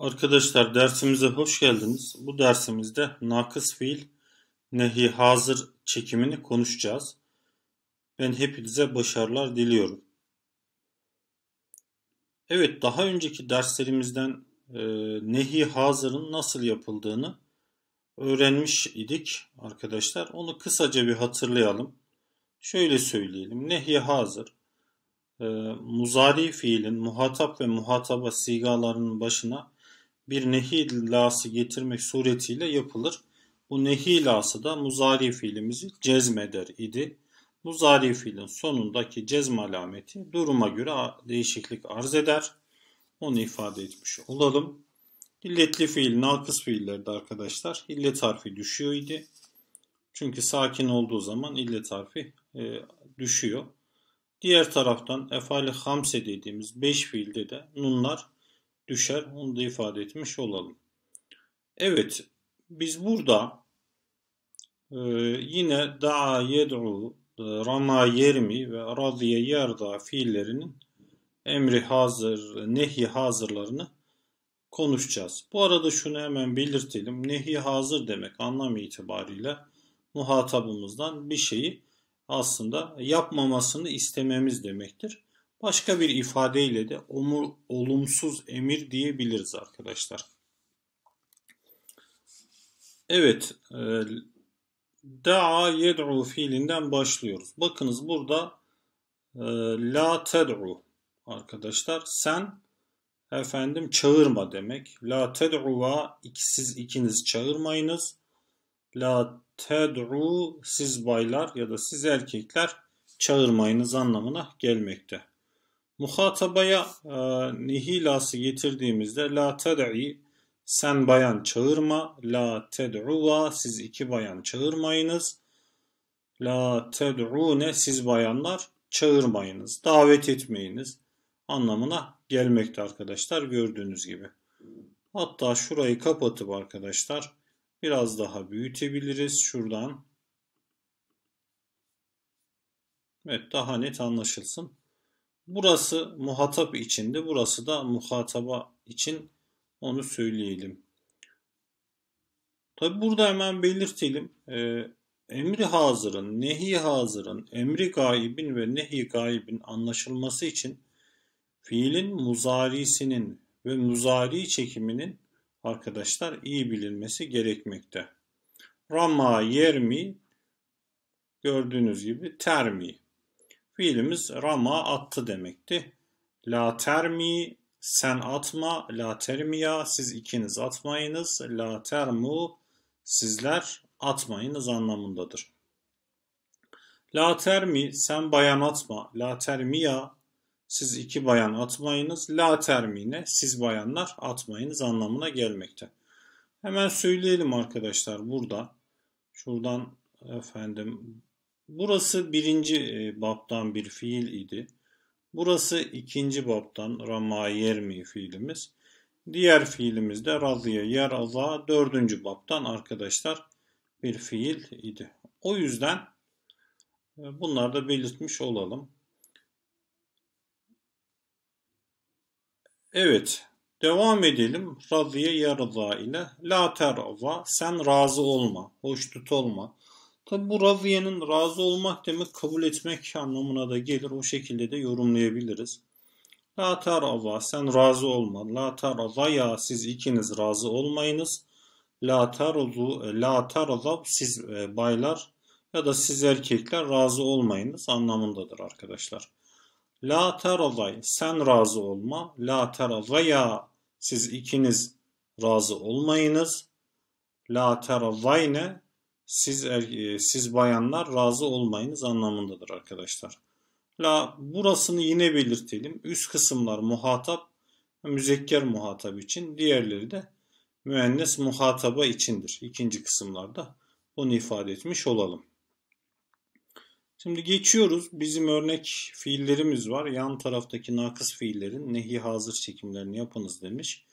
Arkadaşlar dersimize hoş geldiniz. Bu dersimizde nakıs fiil nehi hazır çekimini konuşacağız. Ben hepinize başarılar diliyorum. Evet daha önceki derslerimizden e, nehi hazırın nasıl yapıldığını öğrenmiş idik arkadaşlar. Onu kısaca bir hatırlayalım. Şöyle söyleyelim. Nehi hazır e, muzari fiilin muhatap ve muhataba sigalarının başına bir nehi lası getirmek suretiyle yapılır. Bu nehi lası da muzari fiilimizi cezmeder idi. Muzari fiilin sonundaki cezm alameti duruma göre değişiklik arz eder. Onu ifade etmiş olalım. İlletli fiil, nakıs fiillerdi arkadaşlar illet harfi düşüyor idi. Çünkü sakin olduğu zaman illet harfi e, düşüyor. Diğer taraftan efali hamse dediğimiz 5 fiilde de nunlar düşer. Onu da ifade etmiş olalım. Evet, biz burada e, yine da'a yed'u, e, rama yermi ve radiye yerda fiillerinin emri hazır, nehi hazırlarını konuşacağız. Bu arada şunu hemen belirtelim. Nehi hazır demek anlam itibariyle muhatabımızdan bir şeyi aslında yapmamasını istememiz demektir. Başka bir ifadeyle de omur, olumsuz emir diyebiliriz arkadaşlar. Evet, e, da'a yed'u fiilinden başlıyoruz. Bakınız burada e, la ted'u arkadaşlar sen efendim çağırma demek. La ted'uva siz ikiniz çağırmayınız. La ted'u siz baylar ya da siz erkekler çağırmayınız anlamına gelmekte. Muhatabaya e, nihilası getirdiğimizde la ted'i sen bayan çağırma. La ted'uva siz iki bayan çağırmayınız. La ted'une siz bayanlar çağırmayınız. Davet etmeyiniz anlamına gelmekte arkadaşlar gördüğünüz gibi. Hatta şurayı kapatıp arkadaşlar biraz daha büyütebiliriz şuradan. Evet daha net anlaşılsın. Burası muhatap içindi, burası da muhataba için onu söyleyelim. Tabi burada hemen belirtelim. Ee, emri hazırın, nehi hazırın, emri gaibin ve nehi gaibin anlaşılması için fiilin muzarisinin ve muzari çekiminin arkadaşlar iyi bilinmesi gerekmekte. Rama yer mi? gördüğünüz gibi termi fiilimiz rama attı demekti. La termi sen atma, la termiya siz ikiniz atmayınız, la termu sizler atmayınız anlamındadır. La termi sen bayan atma, la termiya siz iki bayan atmayınız, la termine siz bayanlar atmayınız anlamına gelmekte. Hemen söyleyelim arkadaşlar burada. Şuradan efendim Burası birinci e, baptan bir fiil idi. Burası ikinci baptan rama yermi fiilimiz. Diğer fiilimiz de razıya yer aza dördüncü baptan arkadaşlar bir fiil idi. O yüzden e, bunları da belirtmiş olalım. Evet devam edelim. Razıya yer aza ile la ter sen razı olma, hoşnut olma Tabi bu raviyenin razı olmak demek kabul etmek anlamına da gelir. O şekilde de yorumlayabiliriz. La tarava sen razı olma. La tarava ya siz ikiniz razı olmayınız. La tarudu e, la tarava siz e, baylar ya da siz erkekler razı olmayınız anlamındadır arkadaşlar. La taravay sen razı olma. La taravaya siz ikiniz razı olmayınız. La taravayne siz er, e, siz bayanlar razı olmayınız anlamındadır arkadaşlar. La burasını yine belirtelim. Üst kısımlar muhatap, müzekker muhatap için, diğerleri de müennes muhataba içindir. İkinci kısımlarda bunu ifade etmiş olalım. Şimdi geçiyoruz. Bizim örnek fiillerimiz var. Yan taraftaki nakıs fiillerin nehi hazır çekimlerini yapınız demiş.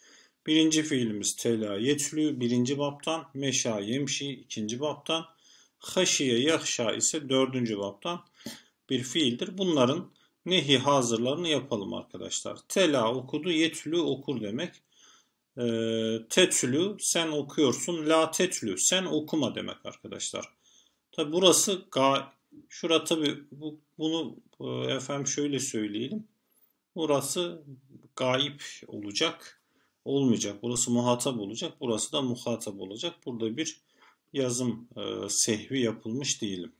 Birinci fiilimiz tela yetlü birinci baptan, meşa yemşi ikinci baptan, haşiye yakşa ise dördüncü baptan bir fiildir. Bunların nehi hazırlarını yapalım arkadaşlar. Tela okudu, yetlü okur demek. E, ee, tetlü sen okuyorsun, la tetlü sen okuma demek arkadaşlar. Tabi burası ga, şura tabi bu, bunu e, efendim şöyle söyleyelim. Burası gayip olacak olmayacak. Burası muhatap olacak. Burası da muhatap olacak. Burada bir yazım e, sehvi yapılmış değilim.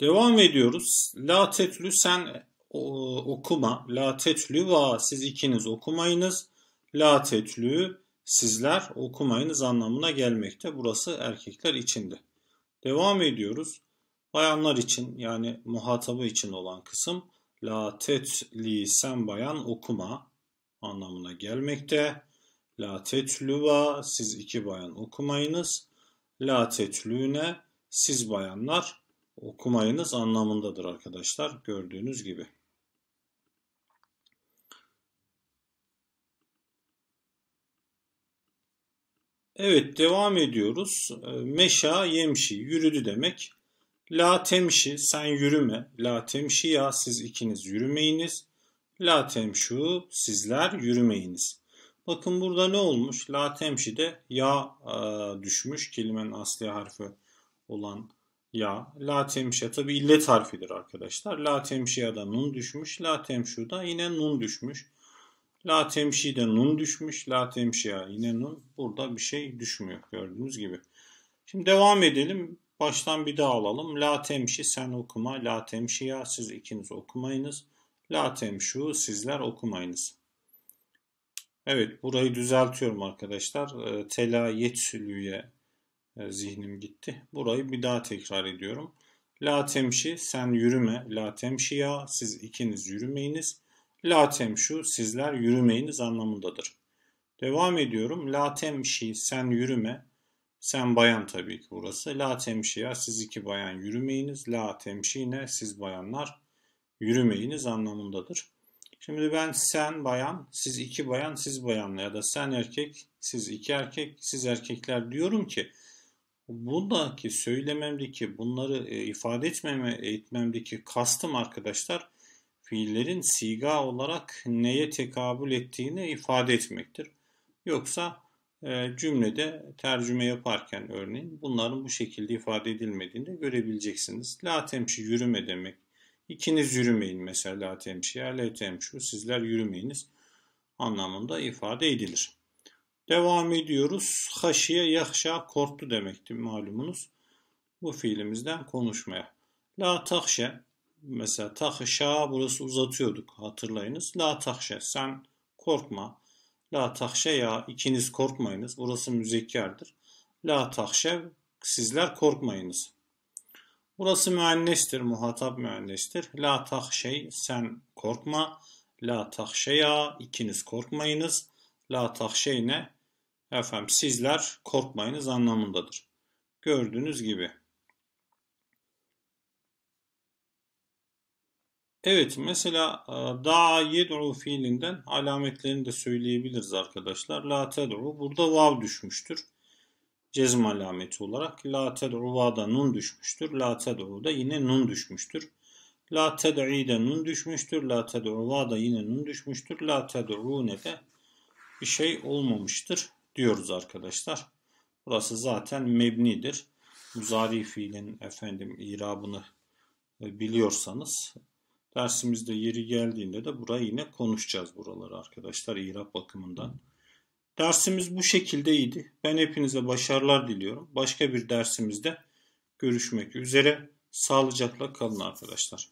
Devam ediyoruz. La tetlü sen o, e, okuma. La tetlü va siz ikiniz okumayınız. La tetlü sizler okumayınız anlamına gelmekte. Burası erkekler içinde. Devam ediyoruz. Bayanlar için yani muhatabı için olan kısım la tetli sen bayan okuma anlamına gelmekte. La tetluva siz iki bayan okumayınız. La tetlüne siz bayanlar okumayınız anlamındadır arkadaşlar gördüğünüz gibi. Evet devam ediyoruz. Ee, meşa yemşi yürüdü demek. La temşi sen yürüme. La temşi ya siz ikiniz yürümeyiniz. La temşu sizler yürümeyiniz. Bakın burada ne olmuş? La temşi de ya e, düşmüş. Kelimenin asli harfi olan ya. La temşe tabi illet harfidir arkadaşlar. La temşiye da nun düşmüş. La temşu da yine nun düşmüş. La temşi de nun düşmüş. La temşiye yine nun. Burada bir şey düşmüyor gördüğünüz gibi. Şimdi devam edelim. Baştan bir daha alalım. La temşi sen okuma. La temşiya siz ikiniz okumayınız. La temşu sizler okumayınız. Evet burayı düzeltiyorum arkadaşlar. Ee, Tela yetsülüye e, zihnim gitti. Burayı bir daha tekrar ediyorum. La temşi sen yürüme. La temşi siz ikiniz yürümeyiniz. La temşu sizler yürümeyiniz anlamındadır. Devam ediyorum. La temşi sen yürüme. Sen bayan tabii ki burası. La temşi siz iki bayan yürümeyiniz. La temşi ne siz bayanlar yürümeyiniz anlamındadır. Şimdi ben sen bayan, siz iki bayan, siz bayanla ya da sen erkek, siz iki erkek, siz erkekler diyorum ki buradaki söylememdeki bunları e, ifade etmeme, etmemdeki kastım arkadaşlar fiillerin siga olarak neye tekabül ettiğini ifade etmektir. Yoksa e, cümlede tercüme yaparken örneğin bunların bu şekilde ifade edilmediğini görebileceksiniz. La temşi yürüme demek, ikiniz yürümeyin mesela temşiye le sizler yürümeyiniz anlamında ifade edilir. Devam ediyoruz. Haşiye yakşa korktu demekti malumunuz. Bu fiilimizden konuşmaya. La tahşe mesela takşa burası uzatıyorduk hatırlayınız. La tahşe sen korkma. La tahşe ya ikiniz korkmayınız. Burası müzekkerdir. La tahşe sizler korkmayınız. Burası müennestir, muhatap müennestir. La tahşey, sen korkma. La tahşeya, ikiniz korkmayınız. La tahşey ne? Efendim sizler korkmayınız anlamındadır. Gördüğünüz gibi. Evet mesela e, da yed'u fiilinden alametlerini de söyleyebiliriz arkadaşlar. La ted'u burada vav düşmüştür cezm alameti olarak la ted'uva'da nun düşmüştür. La ted'u'da yine nun düşmüştür. La ted'i'de nun düşmüştür. La ted'uva'da yine nun düşmüştür. La ted'une de bir şey olmamıştır diyoruz arkadaşlar. Burası zaten mebnidir. Muzari fiilin efendim irabını e, biliyorsanız dersimizde yeri geldiğinde de burayı yine konuşacağız buraları arkadaşlar irab bakımından. Dersimiz bu şekildeydi. Ben hepinize başarılar diliyorum. Başka bir dersimizde görüşmek üzere. Sağlıcakla kalın arkadaşlar.